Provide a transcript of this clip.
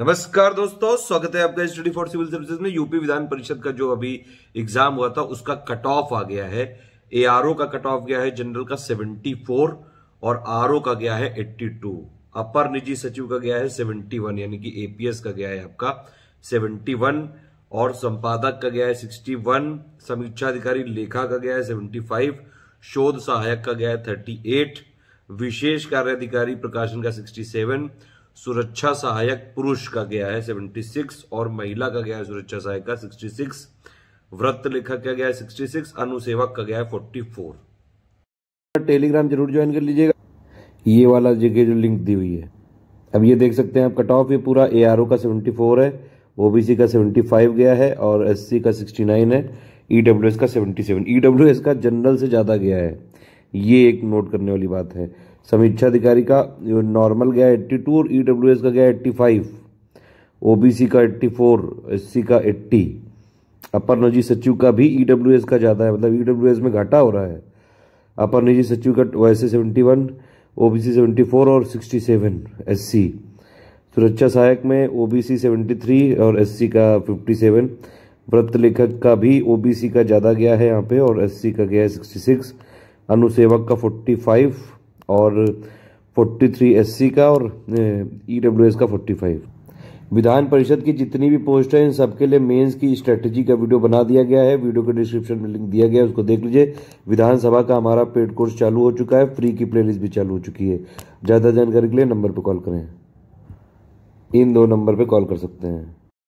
नमस्कार दोस्तों स्वागत है आपका स्टडी फॉर सिविल सर्विसेज में यूपी विधान परिषद का जो अभी एग्जाम हुआ था उसका कट ऑफ आ गया है एआरओ का कट ऑफ गया है जनरल का 74 और आरओ का गया है 82 अपर निजी सचिव का गया है 71 यानी कि एपीएस का गया है आपका 71 और संपादक का गया है 61 समीक्षा अधिकारी लेखा का गया है 75 शोध सहायक का गया है 38 विशेष कार्य अधिकारी प्रकाशन का 67 सुरक्षा सहायक पुरुष का गया है 76 और महिला का गया है सुरक्षा सहायक का 66 व्रत लेखक का गया है 66 अनुसेवक का गया है 44 टेलीग्राम जरूर ज्वाइन कर लीजिएगा ये वाला जगह जो लिंक दी हुई है अब ये देख सकते हैं आप कट ऑफ ये पूरा ए का 74 है ओबीसी का 75 गया है और एस का 69 है ईडब्ल्यूएस e का 77 ईडब्ल्यूएस e का जनरल से ज़्यादा गया है ये एक नोट करने वाली बात है समीक्षा अधिकारी का नॉर्मल गया एट्टी टू और ई डब्ल्यू एस का गया eighty five O B C का एट्टी फोर एस सी का एट्टी अपर निजी सचिव का भी ई डब्ल्यू एस का ज़्यादा है मतलब ई डब्ल्यू एस में घाटा हो रहा है अपर निजी सचिव का वैसे seventy one O B C seventy four और सिक्सटी सेवन एस सी सुरक्षा सहायक में O B C seventy three और एस सी का फिफ्टी सेवन व्रत लेखक का भी ओ बी सी का ज़्यादा गया है यहाँ पे और एस सी का गया है सिक्सटी सिक्स अनुसेवक का फोर्टी फाइव और 43 एससी का और ईडब्ल्यूएस e का 45 विधान परिषद की जितनी भी पोस्ट है इन सबके लिए मेंस की स्ट्रेटजी का वीडियो बना दिया गया है वीडियो के डिस्क्रिप्शन में लिंक दिया गया है उसको देख लीजिए विधानसभा का हमारा पेड कोर्स चालू हो चुका है फ्री की प्ले भी चालू हो चुकी है ज़्यादा जानकारी के लिए नंबर पर कॉल करें इन दो नंबर पर कॉल कर सकते हैं